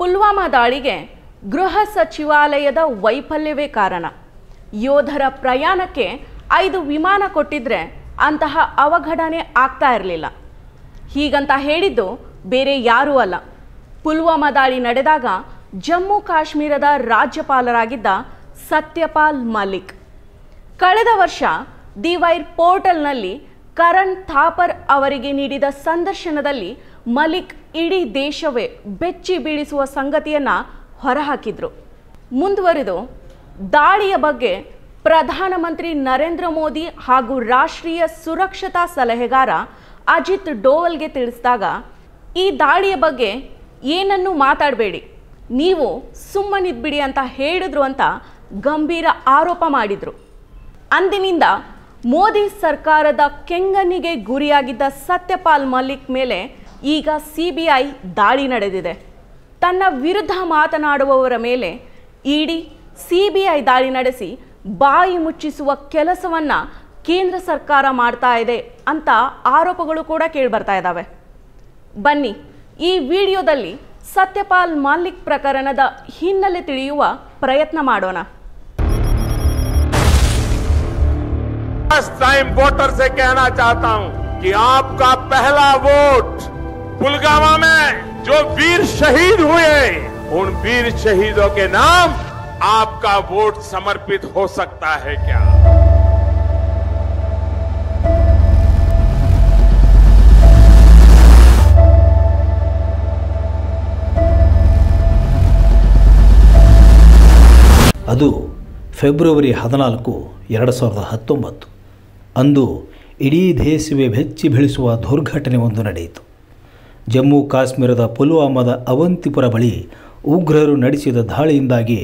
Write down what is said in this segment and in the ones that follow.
ಪುಲ್ವಾಮಾ ದಾಳಿಗೆ ಗೃಹ ಸಚಿವಾಲಯದ ವೈಫಲ್ಯವೇ ಕಾರಣ ಯೋಧರ ಪ್ರಯಾಣಕ್ಕೆ ಐದು ವಿಮಾನ ಕೊಟ್ಟಿದ್ರೆ ಅಂತಹ ಅವಘಡನೆ ಆಗ್ತಾ ಇರಲಿಲ್ಲ ಹೀಗಂತ ಹೇಳಿದ್ದು ಬೇರೆ ಯಾರೂ ಅಲ್ಲ ಪುಲ್ವಾಮಾ ದಾಳಿ ನಡೆದಾಗ ಜಮ್ಮು ಕಾಶ್ಮೀರದ ರಾಜ್ಯಪಾಲರಾಗಿದ್ದ ಸತ್ಯಪಾಲ್ ಮಲಿಕ್ ಕಳೆದ ವರ್ಷ ದಿವೈರ್ ಪೋರ್ಟಲ್ನಲ್ಲಿ ಕರಣ್ ಥಾಪರ್ ಅವರಿಗೆ ನೀಡಿದ ಸಂದರ್ಶನದಲ್ಲಿ ಮಲಿಕ್ ಇಡೀ ದೇಶವೇ ಬೆಚ್ಚಿ ಬೀಳಿಸುವ ಸಂಗತಿಯನ್ನು ಹೊರಹಾಕಿದ್ರು ಮುಂದುವರೆದು ದಾಳಿಯ ಬಗ್ಗೆ ಪ್ರಧಾನಮಂತ್ರಿ ನರೇಂದ್ರ ಮೋದಿ ಹಾಗೂ ರಾಷ್ಟ್ರೀಯ ಸುರಕ್ಷತಾ ಸಲಹೆಗಾರ ಅಜಿತ್ ಡೋವಲ್ಗೆ ತಿಳಿಸಿದಾಗ ಈ ದಾಳಿಯ ಬಗ್ಗೆ ಏನನ್ನೂ ಮಾತಾಡಬೇಡಿ ನೀವು ಸುಮ್ಮನಿದ್ಬಿಡಿ ಅಂತ ಹೇಳಿದ್ರು ಅಂತ ಗಂಭೀರ ಆರೋಪ ಮಾಡಿದರು ಅಂದಿನಿಂದ ಮೋದಿ ಸರ್ಕಾರದ ಕೆಂಗನಿಗೆ ಗುರಿಯಾಗಿದ್ದ ಸತ್ಯಪಾಲ್ ಮಲ್ಲಿಕ್ ಮೇಲೆ ಈಗ ಸಿಬಿಐ ದಾಳಿ ನಡೆದಿದೆ ತನ್ನ ವಿರುದ್ಧ ಮಾತನಾಡುವವರ ಮೇಲೆ ಇಡಿ ಸಿಬಿಐ ದಾಳಿ ನಡೆಸಿ ಬಾಯಿ ಮುಚ್ಚಿಸುವ ಕೆಲಸವನ್ನ ಕೇಂದ್ರ ಸರ್ಕಾರ ಮಾಡ್ತಾ ಇದೆ ಅಂತ ಆರೋಪಗಳು ಕೂಡ ಬರ್ತಾ ಇದ್ದಾವೆ ಬನ್ನಿ ಈ ವಿಡಿಯೋದಲ್ಲಿ ಸತ್ಯಪಾಲ್ ಮಾಲಿಕ್ ಪ್ರಕರಣದ ಹಿನ್ನೆಲೆ ತಿಳಿಯುವ ಪ್ರಯತ್ನ ಮಾಡೋಣ ಫಸ್ಟ್ ಟೈಮ್ ಕಿ पुलगावा में जो वीर शहीद हुए उन वीर शहीदों के नाम आपका वोट समर्पित हो सकता है क्या अब फेब्रवरी हदनाकु एर सविद हतो अंदू इडी देश बेच्चि बेसुवा दुर्घटने नड़यितु ಜಮ್ಮು ಕಾಶ್ಮೀರದ ಪುಲ್ವಾಮಾದ ಅವಂತಿಪುರ ಬಳಿ ಉಗ್ರರು ನಡೆಸಿದ ದಾಳಿಯಿಂದಾಗಿ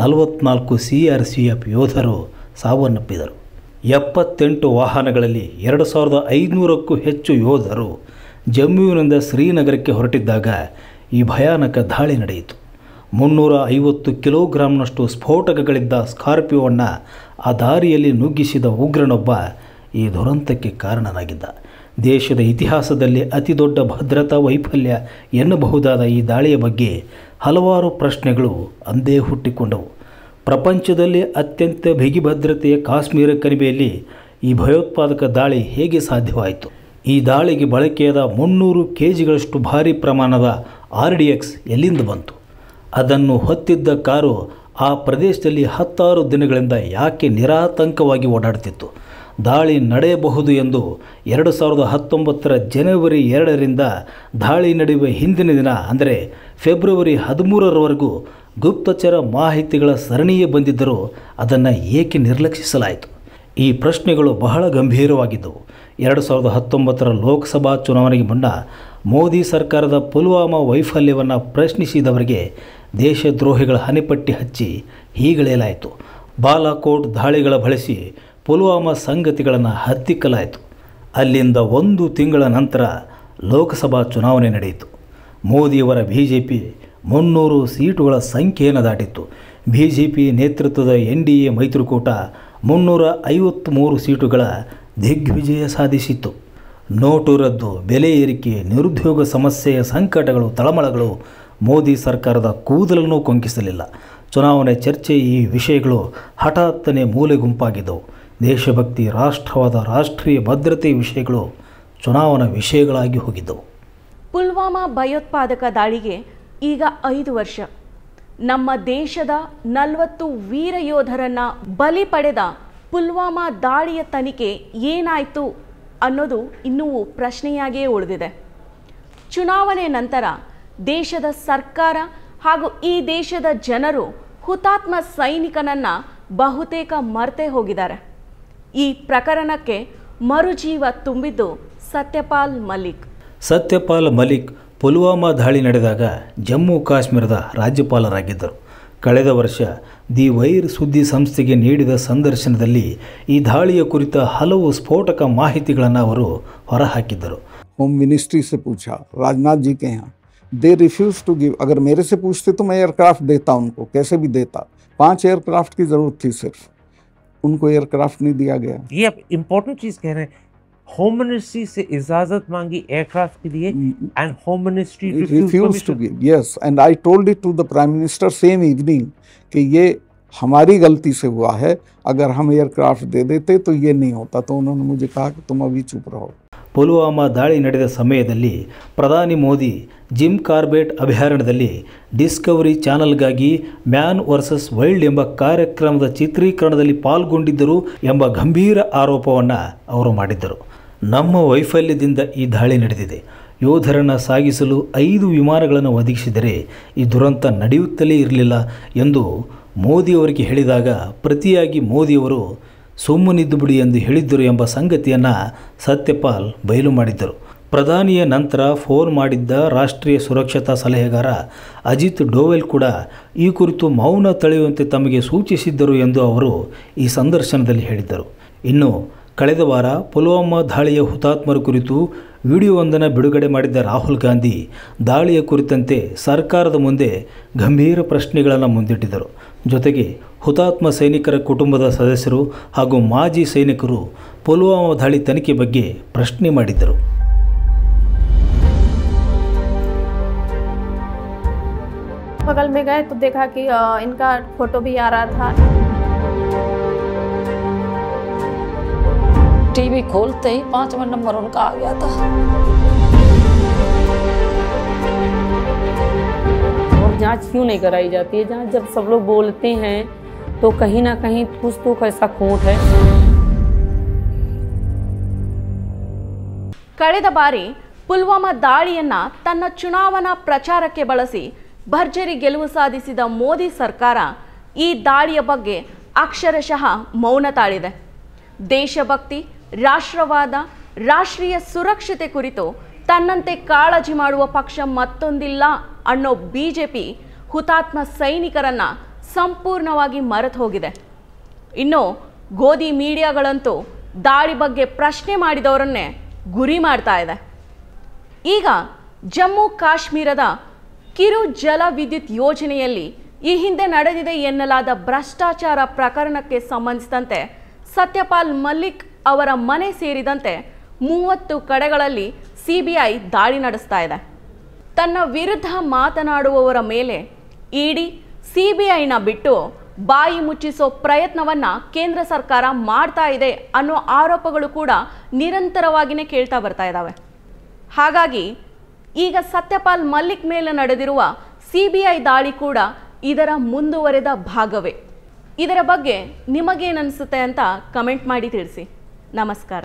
ನಲವತ್ನಾಲ್ಕು ಸಿ ಆರ್ ಸಿ ಎಫ್ ಯೋಧರು ಸಾವನ್ನಪ್ಪಿದರು ಎಪ್ಪತ್ತೆಂಟು ವಾಹನಗಳಲ್ಲಿ ಎರಡು ಸಾವಿರದ ಐದುನೂರಕ್ಕೂ ಹೆಚ್ಚು ಯೋಧರು ಜಮ್ಮುವಿನಿಂದ ಶ್ರೀನಗರಕ್ಕೆ ಹೊರಟಿದ್ದಾಗ ಈ ಭಯಾನಕ ದಾಳಿ ನಡೆಯಿತು ಮುನ್ನೂರ ಐವತ್ತು ಕಿಲೋಗ್ರಾಮ್ನಷ್ಟು ಸ್ಫೋಟಕಗಳಿದ್ದ ಸ್ಕಾರ್ಪಿಯೋವನ್ನು ಆ ದಾರಿಯಲ್ಲಿ ನುಗ್ಗಿಸಿದ ಉಗ್ರನೊಬ್ಬ ಈ ದುರಂತಕ್ಕೆ ಕಾರಣನಾಗಿದ್ದ ದೇಶದ ಇತಿಹಾಸದಲ್ಲಿ ಅತಿದೊಡ್ಡ ಭದ್ರತಾ ವೈಫಲ್ಯ ಎನ್ನಬಹುದಾದ ಈ ದಾಳಿಯ ಬಗ್ಗೆ ಹಲವಾರು ಪ್ರಶ್ನೆಗಳು ಅಂದೇ ಹುಟ್ಟಿಕೊಂಡವು ಪ್ರಪಂಚದಲ್ಲಿ ಅತ್ಯಂತ ಬಿಗಿ ಭದ್ರತೆಯ ಕಾಶ್ಮೀರ ಕಣಿವೆಯಲ್ಲಿ ಈ ಭಯೋತ್ಪಾದಕ ದಾಳಿ ಹೇಗೆ ಸಾಧ್ಯವಾಯಿತು ಈ ದಾಳಿಗೆ ಬಳಕೆಯಾದ ಮುನ್ನೂರು ಕೆ ಜಿಗಳಷ್ಟು ಭಾರಿ ಪ್ರಮಾಣದ ಆರ್ ಡಿ ಎಕ್ಸ್ ಎಲ್ಲಿಂದ ಬಂತು ಅದನ್ನು ಹೊತ್ತಿದ್ದ ಕಾರು ಆ ಪ್ರದೇಶದಲ್ಲಿ ಹತ್ತಾರು ದಿನಗಳಿಂದ ಯಾಕೆ ನಿರಾತಂಕವಾಗಿ ಓಡಾಡ್ತಿತ್ತು ದಾಳಿ ನಡೆಯಬಹುದು ಎಂದು ಎರಡು ಸಾವಿರದ ಹತ್ತೊಂಬತ್ತರ ಜನವರಿ ಎರಡರಿಂದ ದಾಳಿ ನಡೆಯುವ ಹಿಂದಿನ ದಿನ ಅಂದರೆ ಫೆಬ್ರವರಿ ಹದಿಮೂರರವರೆಗೂ ಗುಪ್ತಚರ ಮಾಹಿತಿಗಳ ಸರಣಿಯೇ ಬಂದಿದ್ದರೂ ಅದನ್ನು ಏಕೆ ನಿರ್ಲಕ್ಷಿಸಲಾಯಿತು ಈ ಪ್ರಶ್ನೆಗಳು ಬಹಳ ಗಂಭೀರವಾಗಿದ್ದವು ಎರಡು ಸಾವಿರದ ಹತ್ತೊಂಬತ್ತರ ಲೋಕಸಭಾ ಚುನಾವಣೆಗೆ ಮುನ್ನ ಮೋದಿ ಸರ್ಕಾರದ ಪುಲ್ವಾಮಾ ವೈಫಲ್ಯವನ್ನು ಪ್ರಶ್ನಿಸಿದವರಿಗೆ ದೇಶದ್ರೋಹಿಗಳ ಹನಿಪಟ್ಟಿ ಹಚ್ಚಿ ಹೀಗಳೇಲಾಯಿತು ಬಾಲಾಕೋಟ್ ದಾಳಿಗಳ ಬಳಸಿ ಪುಲ್ವಾಮಾ ಸಂಗತಿಗಳನ್ನು ಹತ್ತಿಕ್ಕಲಾಯಿತು ಅಲ್ಲಿಂದ ಒಂದು ತಿಂಗಳ ನಂತರ ಲೋಕಸಭಾ ಚುನಾವಣೆ ನಡೆಯಿತು ಮೋದಿಯವರ ಬಿ ಜೆ ಪಿ ಮುನ್ನೂರು ಸೀಟುಗಳ ಸಂಖ್ಯೆಯನ್ನು ದಾಟಿತ್ತು ಬಿ ಜೆ ಪಿ ನೇತೃತ್ವದ ಎನ್ ಡಿ ಎ ಮೈತ್ರಿಕೂಟ ಮುನ್ನೂರ ಐವತ್ತ್ಮೂರು ಸೀಟುಗಳ ದಿಗ್ವಿಜಯ ಸಾಧಿಸಿತ್ತು ನೋಟು ರದ್ದು ಬೆಲೆ ಏರಿಕೆ ನಿರುದ್ಯೋಗ ಸಮಸ್ಯೆಯ ಸಂಕಟಗಳು ತಳಮಳಗಳು ಮೋದಿ ಸರ್ಕಾರದ ಕೂದಲನ್ನು ಕೊಂಕಿಸಲಿಲ್ಲ ಚುನಾವಣೆ ಚರ್ಚೆ ಈ ವಿಷಯಗಳು ಹಠಾತ್ತನೆ ಮೂಲೆ ಗುಂಪಾಗಿದ್ದವು ದೇಶಭಕ್ತಿ ರಾಷ್ಟ್ರವಾದ ರಾಷ್ಟ್ರೀಯ ಭದ್ರತೆ ವಿಷಯಗಳು ಚುನಾವಣಾ ವಿಷಯಗಳಾಗಿ ಹೋಗಿದ್ದವು ಪುಲ್ವಾಮಾ ಭಯೋತ್ಪಾದಕ ದಾಳಿಗೆ ಈಗ ಐದು ವರ್ಷ ನಮ್ಮ ದೇಶದ ನಲವತ್ತು ವೀರ ಯೋಧರನ್ನು ಬಲಿ ಪಡೆದ ಪುಲ್ವಾಮಾ ದಾಳಿಯ ತನಿಖೆ ಏನಾಯಿತು ಅನ್ನೋದು ಇನ್ನೂ ಪ್ರಶ್ನೆಯಾಗಿಯೇ ಉಳಿದಿದೆ ಚುನಾವಣೆ ನಂತರ ದೇಶದ ಸರ್ಕಾರ ಹಾಗೂ ಈ ದೇಶದ ಜನರು ಹುತಾತ್ಮ ಸೈನಿಕನನ್ನು ಬಹುತೇಕ ಮರೆತೇ ಹೋಗಿದ್ದಾರೆ ಈ ಪ್ರಕರಣಕ್ಕೆ ಮರುಜೀವ ತುಂಬಿದ್ದು ಸತ್ಯಪಾಲ್ ಮಲಿಕ್ ಸತ್ಯಪಾಲ್ ಮಲಿಕ್ ಪುಲ್ವಾಮಾ ದಾಳಿ ನಡೆದಾಗ ಜಮ್ಮು ಕಾಶ್ಮೀರದ ರಾಜ್ಯಪಾಲರಾಗಿದ್ದರು ಕಳೆದ ವರ್ಷ ದಿ ವೈರ್ ಸುದ್ದಿ ಸಂಸ್ಥೆಗೆ ನೀಡಿದ ಸಂದರ್ಶನದಲ್ಲಿ ಈ ದಾಳಿಯ ಕುರಿತ ಹಲವು ಸ್ಫೋಟಕ ಮಾಹಿತಿಗಳನ್ನು ಅವರು ಹೊರಹಾಕಿದ್ದರು ಹೋಮ್ ಮಿನಿಸ್ಟ್ರಿ ಸೆ ಪೂಛಾ ರಾಜನಾಥ್ ಜಿ ಕೆ ದೇ दे रिफ्यूज टू गिव अगर मेरे से पूछते तो मैं एयरक्राफ्ट देता उनको कैसे भी देता पांच एयरक्राफ्ट की ज़रूरत थी उनको एयरक्राफ्ट नहीं दिया गया ये आप इम्पोर्टेंट चीज़ कह रहे हैं होम मिनिस्ट्री से इजाजत मांगी एयरक्राफ्ट के लिए and home ministry refuse to give yes and I told it to the prime minister same evening कि ये हमारी गलती से हुआ है अगर हम एयरक्राफ्ट दे देते तो ये नहीं होता तो उन्होंने मुझे कहा कि तुम अभी चुप रहो ಪುಲ್ವಾಮಾ ದಾಳಿ ನಡೆದ ಸಮಯದಲ್ಲಿ ಪ್ರಧಾನಿ ಮೋದಿ ಜಿಮ್ ಕಾರ್ಬೆಟ್ ಅಭಯಾರಣ್ಯದಲ್ಲಿ ಡಿಸ್ಕವರಿ ಚಾನಲ್ಗಾಗಿ ಮ್ಯಾನ್ ವರ್ಸಸ್ ವೈಲ್ಡ್ ಎಂಬ ಕಾರ್ಯಕ್ರಮದ ಚಿತ್ರೀಕರಣದಲ್ಲಿ ಪಾಲ್ಗೊಂಡಿದ್ದರು ಎಂಬ ಗಂಭೀರ ಆರೋಪವನ್ನು ಅವರು ಮಾಡಿದ್ದರು ನಮ್ಮ ವೈಫಲ್ಯದಿಂದ ಈ ದಾಳಿ ನಡೆದಿದೆ ಯೋಧರನ್ನು ಸಾಗಿಸಲು ಐದು ವಿಮಾನಗಳನ್ನು ಒದಗಿಸಿದರೆ ಈ ದುರಂತ ನಡೆಯುತ್ತಲೇ ಇರಲಿಲ್ಲ ಎಂದು ಮೋದಿಯವರಿಗೆ ಹೇಳಿದಾಗ ಪ್ರತಿಯಾಗಿ ಮೋದಿಯವರು ಸುಮ್ಮನಿದ್ದು ಬಿಡಿ ಎಂದು ಹೇಳಿದ್ದರು ಎಂಬ ಸಂಗತಿಯನ್ನು ಸತ್ಯಪಾಲ್ ಬಯಲು ಮಾಡಿದ್ದರು ಪ್ರಧಾನಿಯ ನಂತರ ಫೋನ್ ಮಾಡಿದ್ದ ರಾಷ್ಟ್ರೀಯ ಸುರಕ್ಷತಾ ಸಲಹೆಗಾರ ಅಜಿತ್ ಡೋವೆಲ್ ಕೂಡ ಈ ಕುರಿತು ಮೌನ ತಳೆಯುವಂತೆ ತಮಗೆ ಸೂಚಿಸಿದ್ದರು ಎಂದು ಅವರು ಈ ಸಂದರ್ಶನದಲ್ಲಿ ಹೇಳಿದ್ದರು ಇನ್ನು ಕಳೆದ ವಾರ ಪುಲ್ವಾಮಾ ದಾಳಿಯ ಹುತಾತ್ಮರ ಕುರಿತು ವಿಡಿಯೋವೊಂದನ್ನು ಬಿಡುಗಡೆ ಮಾಡಿದ್ದ ರಾಹುಲ್ ಗಾಂಧಿ ದಾಳಿಯ ಕುರಿತಂತೆ ಸರ್ಕಾರದ ಮುಂದೆ ಗಂಭೀರ ಪ್ರಶ್ನೆಗಳನ್ನು ಮುಂದಿಟ್ಟಿದ್ದರು ಜೊತೆಗೆ ಹುತಾತ್ಮ ಸೈನಿಕರ ಕುಟುಂಬದ ಸದಸ್ಯರು ಹಾಗೂ ಮಾಜಿ ಸೈನಿಕರು ಪುಲ್ವಾಮಾ ದಾಳಿ ತನಿಖೆ ಬಗ್ಗೆ ಪ್ರಶ್ನೆ ಮಾಡಿದ್ದರು बगल में गए तो देखा कि इनका फोटो भी आ रहा था टीवी खोलते ही पांचवा नंबर उनका आ गया था जांच क्यों नहीं कराई जाती है जांच जब सब लोग बोलते हैं तो कहीं ना कहीं कुछ तो ऐसा खोट है ಕಳೆದ ಬಾರಿ ಪುಲ್ವಾಮಾ ದಾಳಿಯನ್ನ ತನ್ನ ಚುನಾವಣಾ ಪ್ರಚಾರಕ್ಕೆ ಬಳಸಿ ಭರ್ಜರಿ ಗೆಲುವು ಸಾಧಿಸಿದ ಮೋದಿ ಸರ್ಕಾರ ಈ ದಾಳಿಯ ಬಗ್ಗೆ ಅಕ್ಷರಶಃ ಮೌನ ತಾಳಿದೆ ದೇಶಭಕ್ತಿ ರಾಷ್ಟ್ರವಾದ ರಾಷ್ಟ್ರೀಯ ಸುರಕ್ಷತೆ ಕುರಿತು ತನ್ನಂತೆ ಕಾಳಜಿ ಮಾಡುವ ಪಕ್ಷ ಮತ್ತೊಂದಿಲ್ಲ ಅನ್ನೋ ಬಿ ಜೆ ಪಿ ಹುತಾತ್ಮ ಸೈನಿಕರನ್ನು ಸಂಪೂರ್ಣವಾಗಿ ಮರೆತು ಹೋಗಿದೆ ಇನ್ನು ಗೋಧಿ ಮೀಡಿಯಾಗಳಂತೂ ದಾಳಿ ಬಗ್ಗೆ ಪ್ರಶ್ನೆ ಮಾಡಿದವರನ್ನೇ ಗುರಿ ಮಾಡ್ತಾ ಇದೆ ಈಗ ಜಮ್ಮು ಕಾಶ್ಮೀರದ ಕಿರು ಜಲ ವಿದ್ಯುತ್ ಯೋಜನೆಯಲ್ಲಿ ಈ ಹಿಂದೆ ನಡೆದಿದೆ ಎನ್ನಲಾದ ಭ್ರಷ್ಟಾಚಾರ ಪ್ರಕರಣಕ್ಕೆ ಸಂಬಂಧಿಸಿದಂತೆ ಸತ್ಯಪಾಲ್ ಮಲ್ಲಿಕ್ ಅವರ ಮನೆ ಸೇರಿದಂತೆ ಮೂವತ್ತು ಕಡೆಗಳಲ್ಲಿ ಸಿಬಿಐ ದಾಳಿ ನಡೆಸ್ತಾ ಇದೆ ತನ್ನ ವಿರುದ್ಧ ಮಾತನಾಡುವವರ ಮೇಲೆ ಇಡಿ ಸಿಬಿಐನ ಬಿಟ್ಟು ಬಾಯಿ ಮುಚ್ಚಿಸೋ ಪ್ರಯತ್ನವನ್ನು ಕೇಂದ್ರ ಸರ್ಕಾರ ಮಾಡ್ತಾ ಇದೆ ಅನ್ನೋ ಆರೋಪಗಳು ಕೂಡ ನಿರಂತರವಾಗಿಯೇ ಕೇಳ್ತಾ ಬರ್ತಾ ಇದ್ದಾವೆ ಹಾಗಾಗಿ ಈಗ ಸತ್ಯಪಾಲ್ ಮಲ್ಲಿಕ್ ಮೇಲೆ ನಡೆದಿರುವ ಸಿಬಿಐ ದಾಳಿ ಕೂಡ ಇದರ ಮುಂದುವರೆದ ಭಾಗವೇ ಇದರ ಬಗ್ಗೆ ನಿಮಗೇನಿಸುತ್ತೆ ಅಂತ ಕಮೆಂಟ್ ಮಾಡಿ ತಿಳಿಸಿ ನಮಸ್ಕಾರ